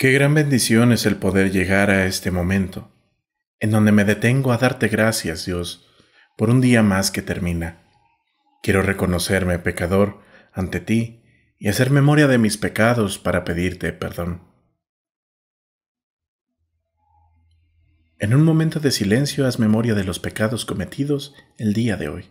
Qué gran bendición es el poder llegar a este momento, en donde me detengo a darte gracias, Dios, por un día más que termina. Quiero reconocerme pecador ante ti y hacer memoria de mis pecados para pedirte perdón. En un momento de silencio haz memoria de los pecados cometidos el día de hoy.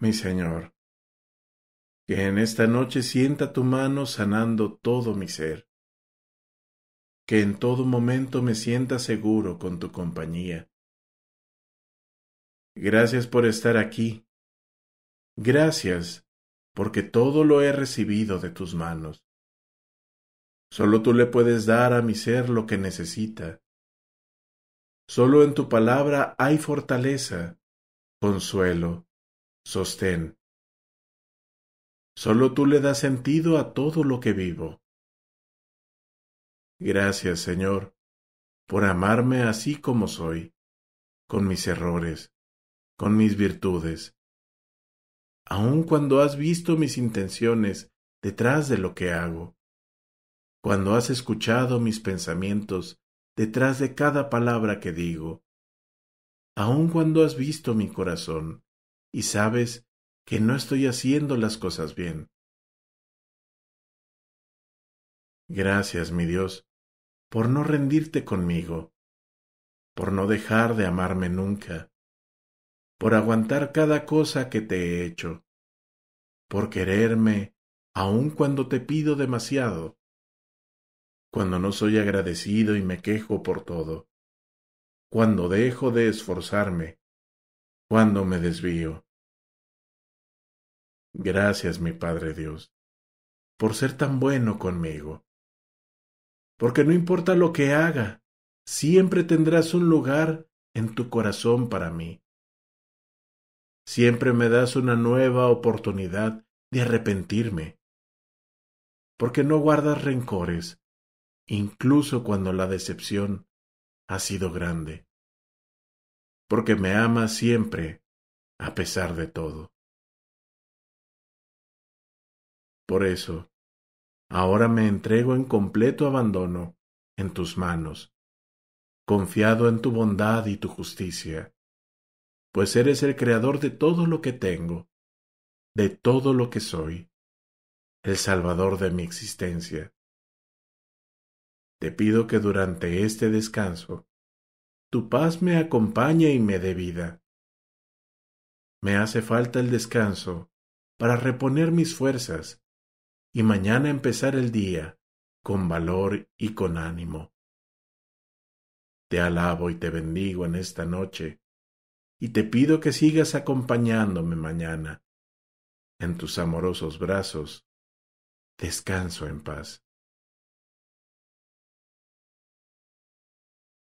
mi Señor, que en esta noche sienta tu mano sanando todo mi ser, que en todo momento me sienta seguro con tu compañía. Gracias por estar aquí. Gracias, porque todo lo he recibido de tus manos. Solo tú le puedes dar a mi ser lo que necesita. Solo en tu palabra hay fortaleza, consuelo, sostén. Solo tú le das sentido a todo lo que vivo. Gracias, Señor, por amarme así como soy, con mis errores, con mis virtudes. Aun cuando has visto mis intenciones detrás de lo que hago, cuando has escuchado mis pensamientos detrás de cada palabra que digo, aun cuando has visto mi corazón, y sabes que no estoy haciendo las cosas bien. Gracias, mi Dios, por no rendirte conmigo, por no dejar de amarme nunca, por aguantar cada cosa que te he hecho, por quererme aun cuando te pido demasiado, cuando no soy agradecido y me quejo por todo, cuando dejo de esforzarme, cuando me desvío. Gracias, mi Padre Dios, por ser tan bueno conmigo. Porque no importa lo que haga, siempre tendrás un lugar en tu corazón para mí. Siempre me das una nueva oportunidad de arrepentirme. Porque no guardas rencores, incluso cuando la decepción ha sido grande porque me ama siempre, a pesar de todo. Por eso, ahora me entrego en completo abandono en tus manos, confiado en tu bondad y tu justicia, pues eres el creador de todo lo que tengo, de todo lo que soy, el salvador de mi existencia. Te pido que durante este descanso tu paz me acompaña y me dé vida. Me hace falta el descanso para reponer mis fuerzas y mañana empezar el día con valor y con ánimo. Te alabo y te bendigo en esta noche y te pido que sigas acompañándome mañana. En tus amorosos brazos descanso en paz.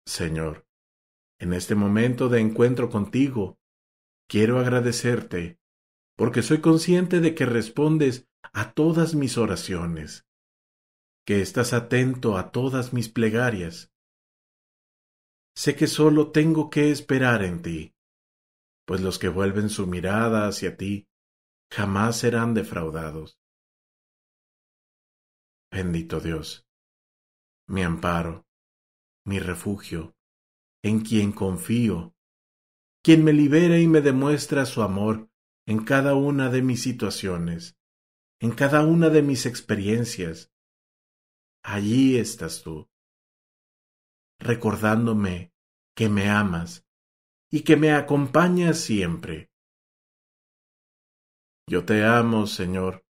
Señor, en este momento de encuentro contigo, quiero agradecerte, porque soy consciente de que respondes a todas mis oraciones, que estás atento a todas mis plegarias. Sé que solo tengo que esperar en ti, pues los que vuelven su mirada hacia ti jamás serán defraudados. Bendito Dios, mi amparo, mi refugio, en quien confío, quien me libera y me demuestra su amor en cada una de mis situaciones, en cada una de mis experiencias. Allí estás tú, recordándome que me amas y que me acompañas siempre. Yo te amo, Señor.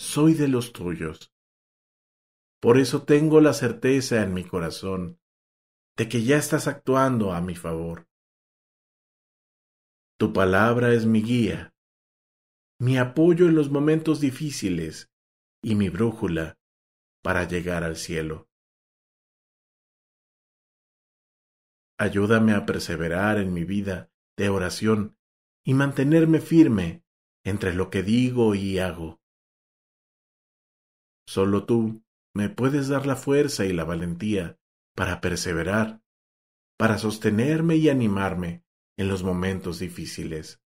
Soy de los tuyos. Por eso tengo la certeza en mi corazón de que ya estás actuando a mi favor. Tu palabra es mi guía, mi apoyo en los momentos difíciles y mi brújula para llegar al cielo. Ayúdame a perseverar en mi vida de oración y mantenerme firme entre lo que digo y hago. Solo tú me puedes dar la fuerza y la valentía para perseverar, para sostenerme y animarme en los momentos difíciles.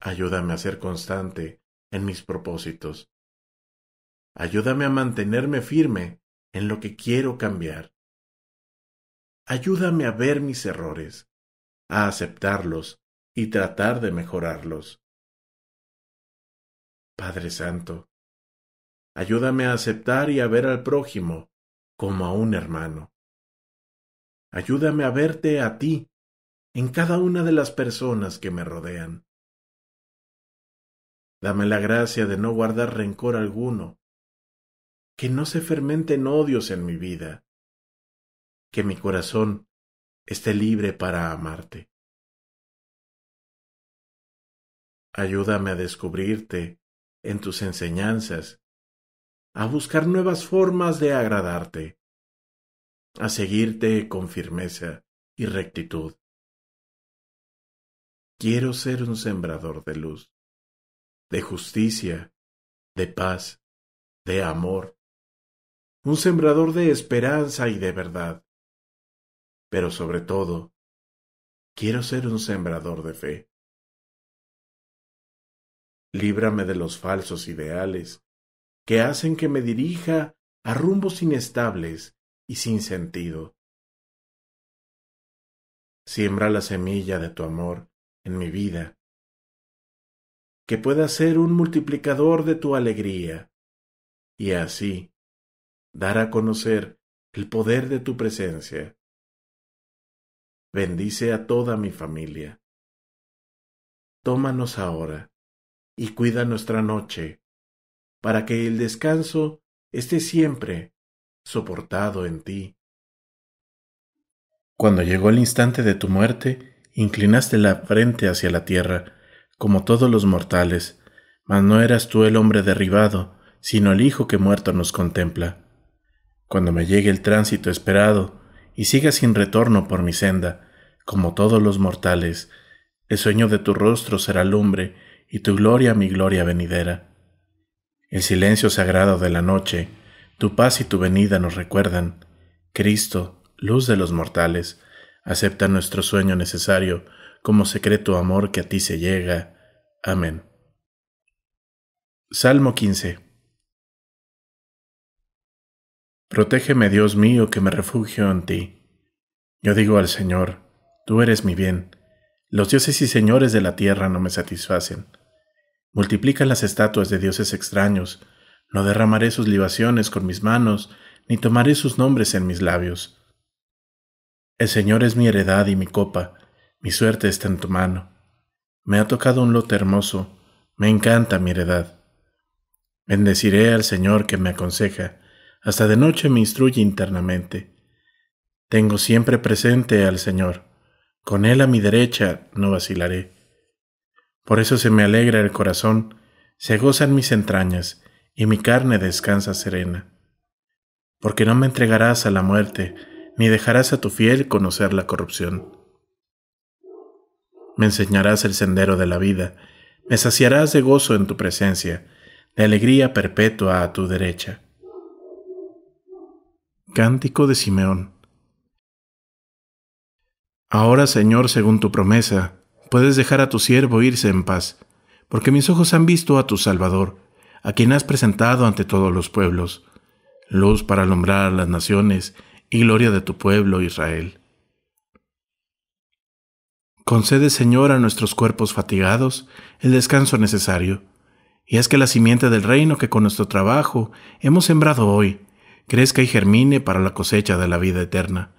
Ayúdame a ser constante en mis propósitos. Ayúdame a mantenerme firme en lo que quiero cambiar. Ayúdame a ver mis errores, a aceptarlos y tratar de mejorarlos. Padre Santo, ayúdame a aceptar y a ver al prójimo como a un hermano. Ayúdame a verte a ti en cada una de las personas que me rodean. Dame la gracia de no guardar rencor alguno, que no se fermenten odios en mi vida, que mi corazón esté libre para amarte. Ayúdame a descubrirte en tus enseñanzas a buscar nuevas formas de agradarte, a seguirte con firmeza y rectitud. Quiero ser un sembrador de luz, de justicia, de paz, de amor, un sembrador de esperanza y de verdad. Pero sobre todo, quiero ser un sembrador de fe. Líbrame de los falsos ideales que hacen que me dirija a rumbos inestables y sin sentido. Siembra la semilla de tu amor en mi vida, que pueda ser un multiplicador de tu alegría, y así dar a conocer el poder de tu presencia. Bendice a toda mi familia. Tómanos ahora y cuida nuestra noche para que el descanso esté siempre soportado en ti. Cuando llegó el instante de tu muerte, inclinaste la frente hacia la tierra, como todos los mortales, mas no eras tú el hombre derribado, sino el Hijo que muerto nos contempla. Cuando me llegue el tránsito esperado, y siga sin retorno por mi senda, como todos los mortales, el sueño de tu rostro será lumbre, y tu gloria mi gloria venidera. El silencio sagrado de la noche, tu paz y tu venida nos recuerdan. Cristo, luz de los mortales, acepta nuestro sueño necesario como secreto amor que a ti se llega. Amén. Salmo 15 Protégeme, Dios mío, que me refugio en ti. Yo digo al Señor, tú eres mi bien. Los dioses y señores de la tierra no me satisfacen. Multiplica las estatuas de dioses extraños, no derramaré sus libaciones con mis manos, ni tomaré sus nombres en mis labios. El Señor es mi heredad y mi copa, mi suerte está en tu mano. Me ha tocado un lote hermoso, me encanta mi heredad. Bendeciré al Señor que me aconseja, hasta de noche me instruye internamente. Tengo siempre presente al Señor, con Él a mi derecha no vacilaré. Por eso se me alegra el corazón, se gozan mis entrañas, y mi carne descansa serena. Porque no me entregarás a la muerte, ni dejarás a tu fiel conocer la corrupción. Me enseñarás el sendero de la vida, me saciarás de gozo en tu presencia, de alegría perpetua a tu derecha. Cántico de Simeón. Ahora, Señor, según tu promesa, puedes dejar a tu siervo irse en paz, porque mis ojos han visto a tu Salvador, a quien has presentado ante todos los pueblos, luz para alumbrar las naciones y gloria de tu pueblo Israel. Concede, Señor, a nuestros cuerpos fatigados el descanso necesario, y haz que la simiente del reino que con nuestro trabajo hemos sembrado hoy crezca y germine para la cosecha de la vida eterna,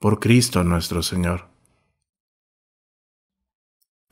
por Cristo nuestro Señor.